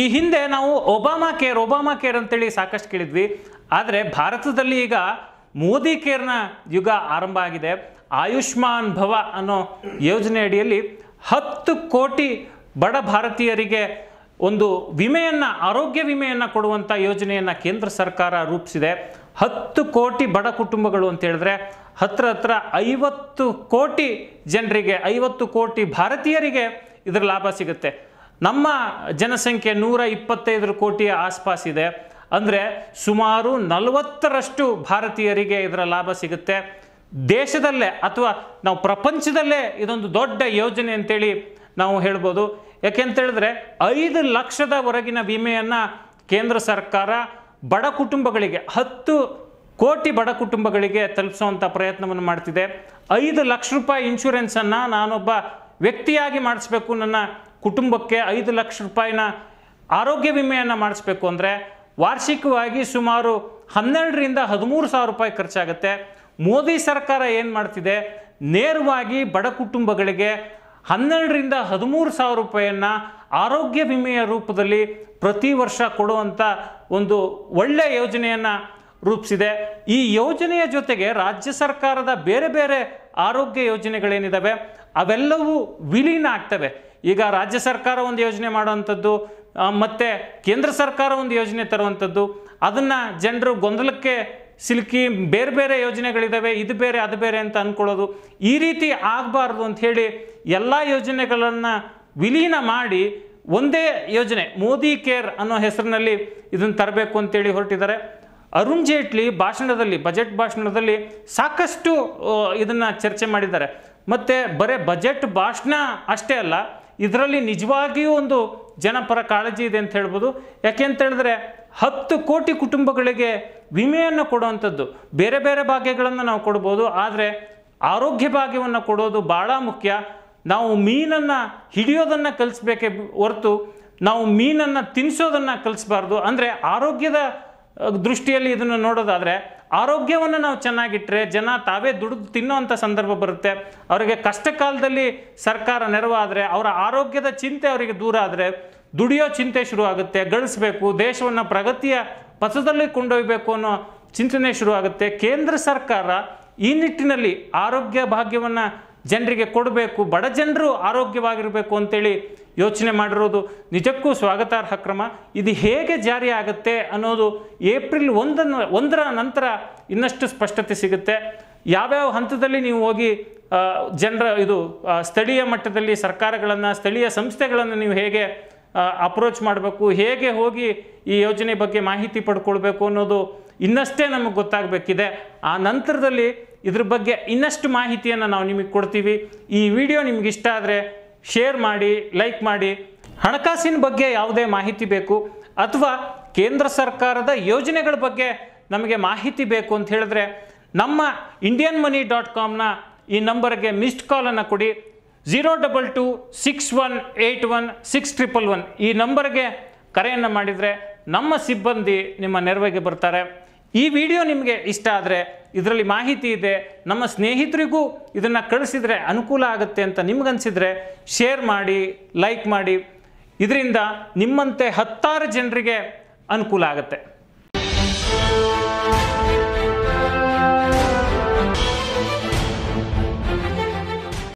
ಈ ಹಿಂದೆ ನಾವು ಒಬಾಮಾ ಕೇರ್ ಒಬಾಮಾ ಕೇರ್ ಅಂತೇಳಿ ಸಾಕಷ್ಟು ಕೇಳಿದ್ವಿ ಆದರೆ ಭಾರತದಲ್ಲಿ ಈಗ ಮೋದಿ ಕೇರ್ನ ಯುಗ ಆರಂಭ ಆಗಿದೆ ಆಯುಷ್ಮಾನ್ ಭವ ಅನ್ನೋ ಯೋಜನೆ ಅಡಿಯಲ್ಲಿ ಹತ್ತು ಕೋಟಿ ಬಡ ಭಾರತೀಯರಿಗೆ ಒಂದು ವಿಮೆಯನ್ನು ಆರೋಗ್ಯ ವಿಮೆಯನ್ನು ಕೊಡುವಂಥ ಯೋಜನೆಯನ್ನು ಕೇಂದ್ರ ಸರ್ಕಾರ ರೂಪಿಸಿದೆ ಹತ್ತು ಕೋಟಿ ಬಡ ಕುಟುಂಬಗಳು ಅಂತ ಹೇಳಿದ್ರೆ ಹತ್ರ ಹತ್ರ ಐವತ್ತು ಕೋಟಿ ಜನರಿಗೆ ಐವತ್ತು ಕೋಟಿ ಭಾರತೀಯರಿಗೆ ಇದರ ಲಾಭ ಸಿಗುತ್ತೆ ನಮ್ಮ ಜನಸಂಖ್ಯೆ ನೂರ ಇಪ್ಪತ್ತೈದು ಕೋಟಿಯ ಆಸ್ಪಾಸಿದೆ ಅಂದರೆ ಸುಮಾರು ನಲವತ್ತರಷ್ಟು ಭಾರತೀಯರಿಗೆ ಇದರ ಲಾಭ ಸಿಗುತ್ತೆ ದೇಶದಲ್ಲೇ ಅಥವಾ ನಾವು ಪ್ರಪಂಚದಲ್ಲೇ ಇದೊಂದು ದೊಡ್ಡ ಯೋಜನೆ ಅಂತೇಳಿ ನಾವು ಹೇಳ್ಬೋದು ಯಾಕೆಂತೇಳಿದ್ರೆ ಐದು ಲಕ್ಷದವರೆಗಿನ ವಿಮೆಯನ್ನು ಕೇಂದ್ರ ಸರ್ಕಾರ ಬಡ ಕುಟುಂಬಗಳಿಗೆ ಹತ್ತು ಕೋಟಿ ಬಡ ಕುಟುಂಬಗಳಿಗೆ ತಲುಪಿಸುವಂಥ ಪ್ರಯತ್ನವನ್ನು ಮಾಡ್ತಿದೆ ಐದು ಲಕ್ಷ ರೂಪಾಯಿ ಇನ್ಶೂರೆನ್ಸನ್ನು ನಾನೊಬ್ಬ ವ್ಯಕ್ತಿಯಾಗಿ ಮಾಡಿಸ್ಬೇಕು ನನ್ನ ಕುಟುಂಬಕ್ಕೆ ಐದು ಲಕ್ಷ ರೂಪಾಯಿನ ಆರೋಗ್ಯ ವಿಮೆಯನ್ನು ಮಾಡಿಸ್ಬೇಕು ಅಂದರೆ ವಾರ್ಷಿಕವಾಗಿ ಸುಮಾರು ಹನ್ನೆರಡರಿಂದ ಹದಿಮೂರು ಸಾವಿರ ರೂಪಾಯಿ ಖರ್ಚಾಗುತ್ತೆ ಮೋದಿ ಸರ್ಕಾರ ಏನು ಮಾಡ್ತಿದೆ ನೇರವಾಗಿ ಬಡ ಕುಟುಂಬಗಳಿಗೆ ಹನ್ನೆರಡರಿಂದ ಹದಿಮೂರು ಸಾವಿರ ರೂಪಾಯಿಯನ್ನು ಆರೋಗ್ಯ ವಿಮೆಯ ರೂಪದಲ್ಲಿ ಪ್ರತಿ ವರ್ಷ ಕೊಡುವಂಥ ಒಂದು ಒಳ್ಳೆಯ ಯೋಜನೆಯನ್ನು ರೂಪಿಸಿದೆ ಈ ಯೋಜನೆಯ ಜೊತೆಗೆ ರಾಜ್ಯ ಸರ್ಕಾರದ ಬೇರೆ ಬೇರೆ ಆರೋಗ್ಯ ಯೋಜನೆಗಳೇನಿದ್ದಾವೆ ಅವೆಲ್ಲವೂ ವಿಲೀನ ಆಗ್ತವೆ ಈಗ ರಾಜ್ಯ ಸರ್ಕಾರ ಒಂದು ಯೋಜನೆ ಮಾಡುವಂಥದ್ದು ಮತ್ತು ಕೇಂದ್ರ ಸರ್ಕಾರ ಒಂದು ಯೋಜನೆ ತರುವಂಥದ್ದು ಅದನ್ನು ಜನರು ಗೊಂದಲಕ್ಕೆ ಸಿಲುಕಿ ಬೇರೆ ಬೇರೆ ಯೋಜನೆಗಳಿದ್ದಾವೆ ಇದು ಬೇರೆ ಅದು ಬೇರೆ ಅಂತ ಅಂದ್ಕೊಳ್ಳೋದು ಈ ರೀತಿ ಆಗಬಾರ್ದು ಅಂಥೇಳಿ ಎಲ್ಲ ಯೋಜನೆಗಳನ್ನು ವಿಲೀನ ಮಾಡಿ ಒಂದೇ ಯೋಜನೆ ಮೋದಿ ಕೇರ್ ಅನ್ನೋ ಹೆಸರಿನಲ್ಲಿ ಇದನ್ನು ತರಬೇಕು ಅಂತೇಳಿ ಹೊರಟಿದ್ದಾರೆ ಅರುಣ್ ಜೇಟ್ಲಿ ಭಾಷಣದಲ್ಲಿ ಬಜೆಟ್ ಭಾಷಣದಲ್ಲಿ ಸಾಕಷ್ಟು ಇದನ್ನು ಚರ್ಚೆ ಮಾಡಿದ್ದಾರೆ ಮತ್ತು ಬರೀ ಬಜೆಟ್ ಭಾಷಣ ಅಷ್ಟೇ ಅಲ್ಲ ಇದರಲ್ಲಿ ನಿಜವಾಗಿಯೂ ಒಂದು ಜನಪರ ಕಾಳಜಿ ಇದೆ ಅಂತ ಹೇಳ್ಬೋದು ಯಾಕೆ ಅಂತ ಹೇಳಿದ್ರೆ ಹತ್ತು ಕೋಟಿ ಕುಟುಂಬಗಳಿಗೆ ವಿಮೆಯನ್ನು ಕೊಡುವಂಥದ್ದು ಬೇರೆ ಬೇರೆ ಭಾಗ್ಯಗಳನ್ನು ನಾವು ಕೊಡ್ಬೋದು ಆದರೆ ಆರೋಗ್ಯ ಭಾಗ್ಯವನ್ನು ಕೊಡೋದು ಭಾಳ ಮುಖ್ಯ ನಾವು ಮೀನನ್ನು ಹಿಡಿಯೋದನ್ನು ಕಲಿಸ್ಬೇಕೆ ಹೊರತು ನಾವು ಮೀನನ್ನು ತಿನ್ನಿಸೋದನ್ನು ಕಲಿಸ್ಬಾರ್ದು ಅಂದರೆ ಆರೋಗ್ಯದ ದೃಷ್ಟಿಯಲ್ಲಿ ಇದನ್ನು ನೋಡೋದಾದರೆ ಆರೋಗ್ಯವನ್ನು ನಾವು ಚೆನ್ನಾಗಿಟ್ಟರೆ ಜನ ತಾವೇ ದುಡಿದು ತಿನ್ನುವಂಥ ಸಂದರ್ಭ ಬರುತ್ತೆ ಅವರಿಗೆ ಕಷ್ಟ ಕಾಲದಲ್ಲಿ ಸರ್ಕಾರ ನೆರವಾದರೆ ಅವರ ಆರೋಗ್ಯದ ಚಿಂತೆ ಅವರಿಗೆ ದೂರ ಆದರೆ ದುಡಿಯೋ ಚಿಂತೆ ಶುರು ಆಗುತ್ತೆ ಗಳಿಸ್ಬೇಕು ದೇಶವನ್ನು ಪ್ರಗತಿಯ ಪಥದಲ್ಲಿ ಕೊಂಡೊಯ್ಯಬೇಕು ಅನ್ನೋ ಚಿಂತನೆ ಶುರುವಾಗುತ್ತೆ ಕೇಂದ್ರ ಸರ್ಕಾರ ಈ ನಿಟ್ಟಿನಲ್ಲಿ ಆರೋಗ್ಯ ಭಾಗ್ಯವನ್ನು ಜನರಿಗೆ ಕೊಡಬೇಕು ಬಡ ಜನರು ಆರೋಗ್ಯವಾಗಿರಬೇಕು ಅಂತೇಳಿ ಯೋಚನೆ ಮಾಡಿರೋದು ನಿಜಕ್ಕೂ ಸ್ವಾಗತಾರ್ಹ ಕ್ರಮ ಇದು ಹೇಗೆ ಜಾರಿ ಆಗುತ್ತೆ ಅನ್ನೋದು ಏಪ್ರಿಲ್ ಒಂದನ್ನು ಒಂದರ ನಂತರ ಇನ್ನಷ್ಟು ಸ್ಪಷ್ಟತೆ ಸಿಗುತ್ತೆ ಯಾವ್ಯಾವ ಹಂತದಲ್ಲಿ ನೀವು ಹೋಗಿ ಜನರ ಇದು ಸ್ಥಳೀಯ ಮಟ್ಟದಲ್ಲಿ ಸರ್ಕಾರಗಳನ್ನು ಸ್ಥಳೀಯ ಸಂಸ್ಥೆಗಳನ್ನು ನೀವು ಹೇಗೆ ಅಪ್ರೋಚ್ ಮಾಡಬೇಕು ಹೇಗೆ ಹೋಗಿ ಈ ಯೋಜನೆ ಬಗ್ಗೆ ಮಾಹಿತಿ ಪಡ್ಕೊಳ್ಬೇಕು ಅನ್ನೋದು ಇನ್ನಷ್ಟೇ ನಮಗೆ ಗೊತ್ತಾಗಬೇಕಿದೆ ಆ ನಂತರದಲ್ಲಿ ಇದ್ರ ಬಗ್ಗೆ ಇನ್ನಷ್ಟು ಮಾಹಿತಿಯನ್ನು ನಾವು ನಿಮಗೆ ಕೊಡ್ತೀವಿ ಈ ವಿಡಿಯೋ ನಿಮಗಿಷ್ಟ ಆದರೆ ಶೇರ್ ಮಾಡಿ ಲೈಕ್ ಮಾಡಿ ಹಣಕಾಸಿನ ಬಗ್ಗೆ ಯಾವುದೇ ಮಾಹಿತಿ ಬೇಕು ಅಥವಾ ಕೇಂದ್ರ ಸರ್ಕಾರದ ಯೋಜನೆಗಳ ಬಗ್ಗೆ ನಮಗೆ ಮಾಹಿತಿ ಬೇಕು ಅಂತ ಹೇಳಿದ್ರೆ ನಮ್ಮ ಇಂಡಿಯನ್ ಮನಿ ಡಾಟ್ ಕಾಮ್ನ ಈ ನಂಬರ್ಗೆ ಮಿಸ್ಡ್ ಕಾಲನ್ನು ಕೊಡಿ zero double two six one eight one six triple one ಈ ನಂಬರ್ಗೆ ಕರೆಯನ್ನು ಮಾಡಿದರೆ ನಮ್ಮ ಸಿಬ್ಬಂದಿ ನಿಮ್ಮ ನೆರವಿಗೆ ಬರ್ತಾರೆ ಈ ವಿಡಿಯೋ ನಿಮಗೆ ಇಷ್ಟ ಆದರೆ ಇದರಲ್ಲಿ ಮಾಹಿತಿ ಇದೆ ನಮ್ಮ ಸ್ನೇಹಿತರಿಗೂ ಇದನ್ನು ಕಳಿಸಿದರೆ ಅನುಕೂಲ ಆಗುತ್ತೆ ಅಂತ ನಿಮಗನ್ಸಿದ್ರೆ ಶೇರ್ ಮಾಡಿ ಲೈಕ್ ಮಾಡಿ ಇದರಿಂದ ನಿಮ್ಮಂತೆ ಹತ್ತಾರು ಜನರಿಗೆ ಅನುಕೂಲ ಆಗುತ್ತೆ